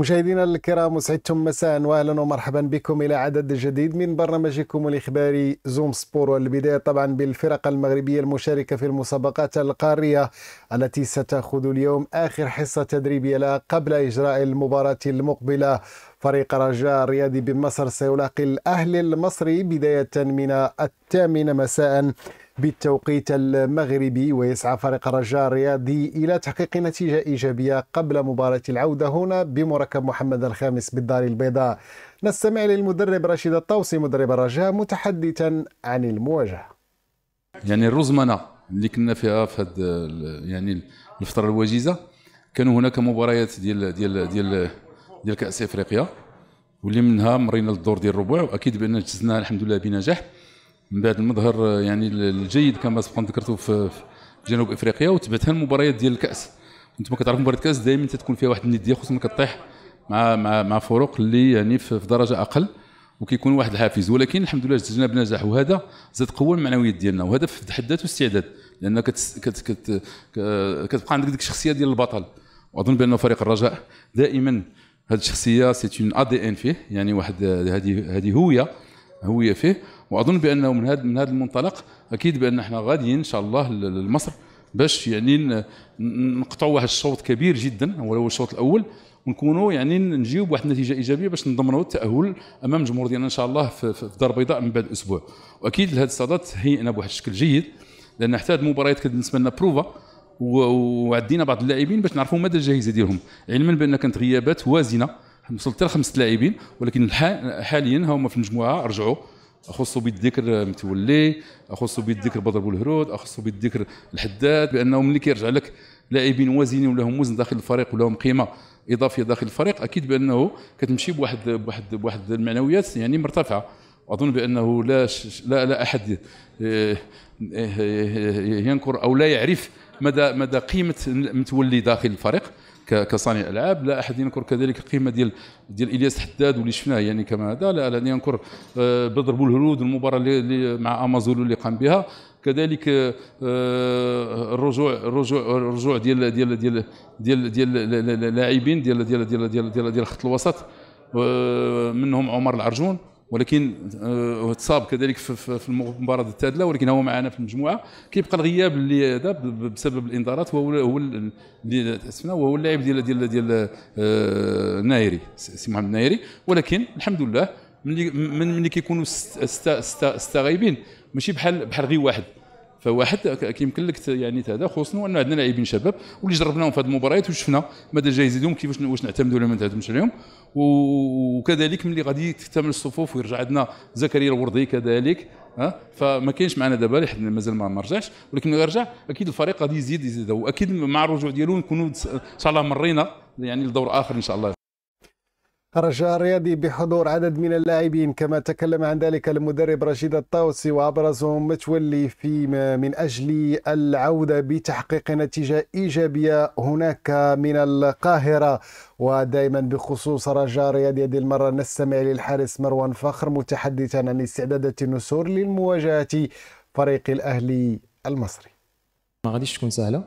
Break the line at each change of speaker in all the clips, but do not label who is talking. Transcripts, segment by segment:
مشاهدينا الكرام وسعدتم مساء واهلا ومرحبا بكم الى عدد جديد من برنامجكم الاخباري زوم سبور والبدايه طبعا بالفرق المغربيه المشاركه في المسابقات القاريه التي ستاخذ اليوم اخر حصه تدريبيه لها قبل اجراء المباراه المقبله فريق رجاء الرياضي بمصر سيلاقي الاهلي المصري بدايه من الثامنه مساء بالتوقيت المغربي ويسعى فريق الرجاء الرياضي إلى تحقيق نتيجة إيجابية قبل مباراة العودة هنا بمركب محمد الخامس بالدار البيضاء نستمع للمدرب رشيد الطوسي مدرب الرجاء متحدثا عن المواجهة
يعني الرزمنة اللي كنا فيها في هاد يعني الفترة الوجيزة كانوا هناك مباريات ديال ديال ديال ديال كأس افريقيا واللي منها مرينا للدور ديال الربع واكيد بان جزنا الحمد لله بنجاح من بعد المظهر يعني الجيد كما سبقا ذكرته في جنوب افريقيا وتبعتها المباريات ديال الكاس انتم كتعرفوا مباراه الكاس دائما تتكون فيها واحد النديه خصوصا كطيح مع مع مع فرق اللي يعني في درجه اقل وكيكون واحد الحافز ولكن الحمد لله سجلنا بنجاح وهذا زاد قوه المعنويات ديالنا وهذا في حد ذاته استعداد لان كت كت كت كتبقى عندك ديك الشخصيه ديال البطل واظن بان فريق الرجاء دائما هذه الشخصيه سي اون ا دي ان فيه يعني واحد هذه هذه هويه هويه فيه واظن بانه من هذا من هذا المنطلق اكيد بان احنا غاديين ان شاء الله لمصر باش يعني نقطعوا واحد الشوط كبير جدا ولو الشوط الاول ونكونوا يعني نجيو بواحد النتيجه ايجابيه باش نضمنوا التاهل امام الجمهور ديالنا ان شاء الله في الدار البيضاء من بعد اسبوع واكيد لهذا الصدد هيئنا بواحد الشكل جيد لان حتى هذه المباريات كانت بالنسبه لنا بروفا وعدينا بعض اللاعبين باش نعرفوا مدى الجاهزيه ديالهم علما بان كانت غيابات وازنه وصلت حتى لخمسه لاعبين ولكن حاليا هما في المجموعه رجعوا اخص بالذكر متولي اخص بالذكر بدر الهرود اخص بالذكر الحداد بانه ملي كيرجع لك لاعبين وازنين ولهم وزن داخل الفريق ولهم قيمه اضافيه داخل الفريق اكيد بانه كتمشي بواحد بواحد بواحد المعنويات يعني مرتفعه اظن بانه لا لا لا احد آه، آه، آه، ينكر او لا يعرف مدى مدى قيمه متولي داخل الفريق كصانع العاب لا احد ينكر كذلك القيمه ديال ديال الياس حداد واللي شفناه يعني كما هذا لا احد ينكر آه، بدر الهنود المباراه اللي مع امازولو اللي قام بها كذلك آه، الرجوع الرجوع الرجوع ديال ديال ديال ديال ديال اللاعبين ديال ديال ديال ديال ديال خط الوسط منهم عمر العرجون ولكن آه، تصاب كذلك في المباراه التادله ولكن هو معنا في المجموعه كيبقى الغياب اللي هذا بسبب الانذارات وهو هو اللي اسفنا وهو اللاعب ديال ديال ديال آه، نايري سي محمد نايري ولكن الحمد لله ملي ملي كيكونوا ست ست ست غايبين ماشي بحال بحال غير واحد فواحد كيمكن لك يعني هذا خصوصا انه عندنا لاعبين شباب واللي جربناهم في هذه المباريات وشفنا مدى يزيدهم كيفاش واش نعتمدوا ولا ما نعتمدوش عليهم وكذلك ملي غادي تكتمل الصفوف ويرجع عندنا زكريا الوردي كذلك ها فما كاينش معنا دابا لحد مازال ما رجعش ولكن ملي يرجع اكيد الفريق غادي يزيد يزيد واكيد مع الرجوع ديالو نكونوا ان شاء الله مرينا يعني لدور اخر ان شاء الله
رجاء الرياضي بحضور عدد من اللاعبين كما تكلم عن ذلك المدرب رشيد الطاوسي وابرزهم متولي في من اجل العوده بتحقيق نتيجه ايجابيه هناك من القاهره ودائما بخصوص رجاء الرياضي هذه المره نستمع للحارس مروان فخر متحدثا عن استعدادات النسور للمواجهه فريق الاهلي المصري.
ما غاديش تكون سهله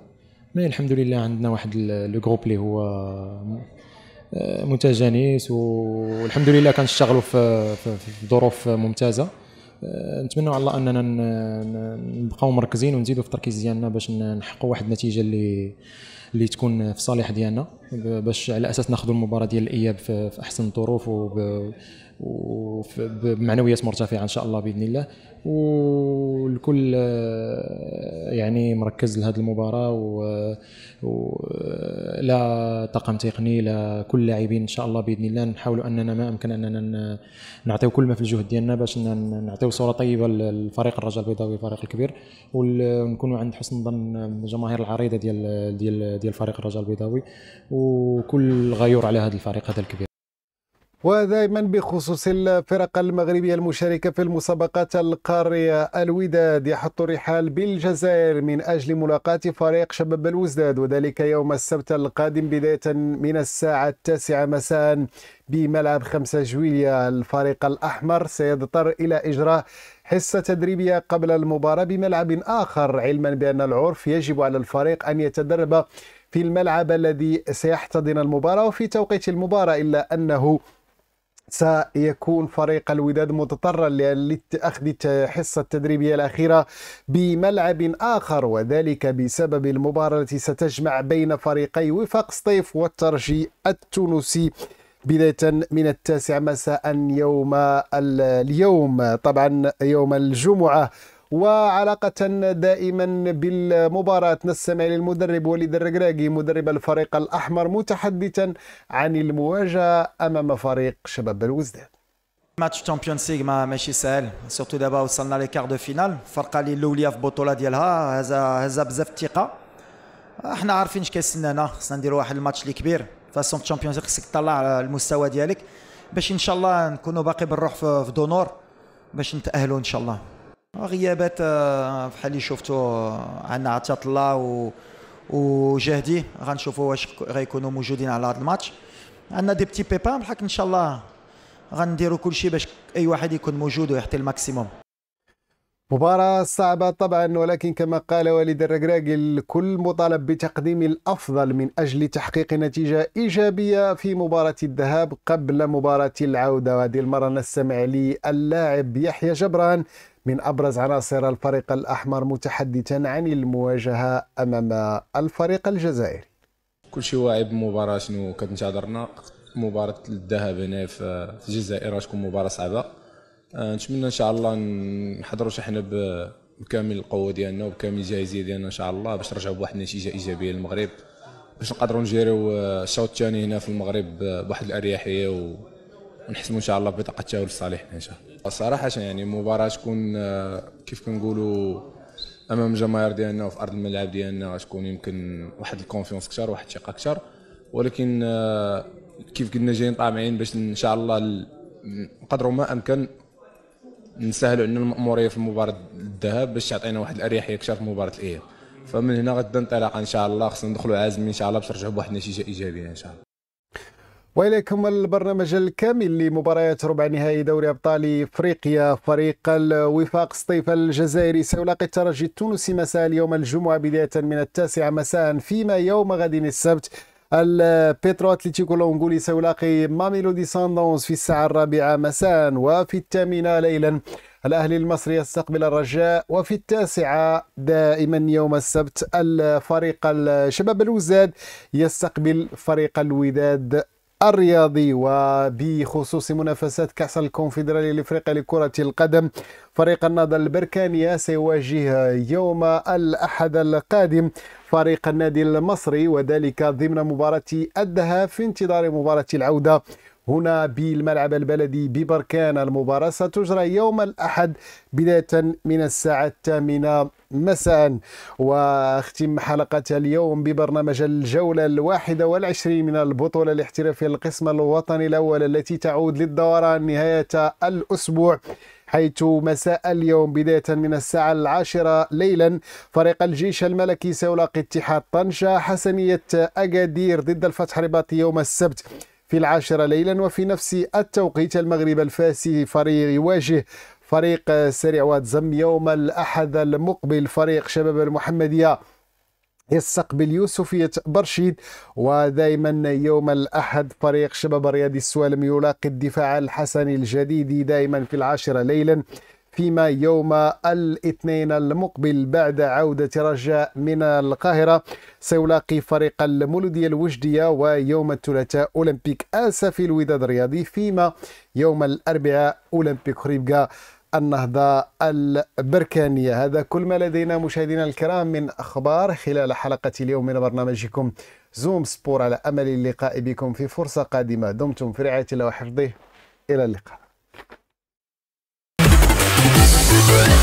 مي الحمد لله عندنا واحد لو جروب اللي هو متجانس والحمد لله كنشتغلوا في, في ظروف ممتازه أه، نتمنى على الله اننا نبقاو مركزين ونزيدوا في التركيز ديالنا باش نحققوا واحد النتيجه اللي اللي تكون في صالح ديالنا باش على اساس ناخذ المباراه ديال الاياب في احسن الظروف وبمعنويات مرتفعه ان شاء الله باذن الله والكل آه، يعني مركز لهذه المباراه و... لا طاقم تقني لا كل لاعبين ان شاء الله باذن الله نحاولوا اننا ما امكن اننا نعطيو كل ما في الجهد ديالنا باش نعطيو صوره طيبه للفريق الرجاء البيضاوي الفريق الكبير ونكونوا عند حسن ظن الجماهير العريضه ديال ديال ديال فريق الرجاء البيضاوي وكل غيور على هذا الفريق هذا الكبير
ودائما بخصوص الفرق المغربية المشاركة في المسابقات القارية الوداد يحط رحال بالجزائر من أجل ملاقاة فريق شباب الوزداد وذلك يوم السبت القادم بداية من الساعة التاسعة مساء بملعب 5 جويليا الفريق الأحمر سيضطر إلى إجراء حصة تدريبية قبل المباراة بملعب آخر علما بأن العرف يجب على الفريق أن يتدرب في الملعب الذي سيحتضن المباراة وفي توقيت المباراة إلا أنه سيكون فريق الوداد مضطرا لأخذ الحصة التدريبية الأخيرة بملعب آخر وذلك بسبب المباراة التي ستجمع بين فريقي وفاق سطيف والترجي التونسي بداية من التاسع مساء يوم اليوم طبعا يوم الجمعة وعلاقة دائما بالمباراة نستمع للمدرب وليد الركراكي مدرب الفريق الأحمر متحدثا عن المواجهة أمام فريق شباب الوزداد ماتش
تشامبيونز ليغ ماشي سهل سورتو دابا وصلنا لي كارد فينال الفرقه اللي الاوليه في البطوله ديالها هذا هذا بزاف الثقه احنا عارفين اش كيستنانا خصنا نديرو واحد الماتش اللي كبير فاسون تشامبيونز ليغ خصك تطلع المستوى ديالك باش ان شاء الله نكونوا باقي بالروح في دونور باش نتاهلوا ان شاء الله غيابات بحال اللي شفتوا عندنا عطيه الله و وجهدي غنشوفوا واش غيكونوا موجودين على هذا الماتش عندنا دي بتي بيبان بحال ان شاء الله
غنديروا كل شيء باش اي واحد يكون موجود ويعطي الماكسيموم مباراة صعبة طبعا ولكن كما قال وليد الركراكي الكل مطالب بتقديم الأفضل من أجل تحقيق نتيجة إيجابية في مباراة الذهاب قبل مباراة العودة وهذه المرة نستمع للاعب يحيى جبران من أبرز عناصر الفريق الأحمر متحدثا عن المواجهة أمام الفريق الجزائري
كل شيء واعي بمباراة شنو كتنتظرنا مباراة الذهاب هنا في الجزائر غتكون مباراة صعبة آه، نتمنى ان شاء الله نحضروا حنا بكامل القوه ديالنا وبكامل الجاهزيه ديالنا ان شاء الله باش نرجعوا بواحد النتيجه ايجابيه للمغرب باش نقدروا نجيروا آه، الشوط الثاني هنا في المغرب بواحد الاريحيه و... ونحسموا ان شاء الله بطاقه التاول الصالح ان شاء الله صراحه يعني المباراه تكون آه، كيف كنقولوا امام الجماهير ديالنا وفي ارض الملعب ديالنا غتكون يمكن واحد الكونفيونس اكثر واحد الثقه اكثر ولكن كيف قلنا جايين طامعين باش ان شاء الله نقدروا ما امكن نسهلوا ان الماموريه في مباراه الذهاب باش تعطينا واحد الاريحيه اكثر في مباراه الاياب فمن هنا غدا انطلاقا ان شاء الله خصنا ندخلوا عازمين ان شاء الله باش نرجعوا بواحد النتيجه ايجابيه ان شاء الله
واليكم البرنامج الكامل لمباريات ربع نهائي دوري ابطال افريقيا فريق الوفاق سطيف الجزائري سيلاقي الترجي التونسي مساء اليوم الجمعه بدايه من التاسعه مساء فيما يوم غد السبت البيترو اتليتيكو لونغولي سيلاقي ماميلودي ساندونز في الساعة الرابعة مساء وفي الثامنة ليلا الأهلي المصري يستقبل الرجاء وفي التاسعة دائما يوم السبت الفريق الشباب الوزاد يستقبل فريق الوداد الرياضي وبخصوص منافسات كأس الكونفدرالية الإفريقية لكرة القدم فريق النهضة البركانية سيواجه يوم الأحد القادم فريق النادي المصري وذلك ضمن مباراة الذهاب في انتظار مباراة العودة هنا بالملعب البلدي ببركان المباراة ستجرى يوم الأحد بداية من الساعة الثامنة مساء واختم حلقة اليوم ببرنامج الجولة الواحدة والعشرين من البطولة الاحترافية القسم الوطني الأول التي تعود للدوران نهاية الأسبوع حيث مساء اليوم بداية من الساعة العاشرة ليلا فريق الجيش الملكي سيلاقي اتحاد طنجة حسنية أكادير ضد الفتح الرباطي يوم السبت في العاشرة ليلا وفي نفس التوقيت المغرب الفاسي فريق يواجه فريق سريع واتزم يوم الأحد المقبل فريق شباب المحمدية يستقبل يوسفية برشيد ودائما يوم الأحد فريق شباب الرياضي السوالم يلاقي الدفاع الحسني الجديد دائما في العاشرة ليلا فيما يوم الاثنين المقبل بعد عودة رجاء من القاهرة سيلاقي فريق المولودية الوجدية ويوم الثلاثاء أولمبيك آسفي الوداد الرياضي فيما يوم الأربعاء أولمبيك خريبكا النهضة البركانية هذا كل ما لدينا مشاهدينا الكرام من أخبار خلال حلقة اليوم من برنامجكم زوم سبور على أمل اللقاء بكم في فرصة قادمة دمتم في رعاية الله وحفظه إلى اللقاء Thank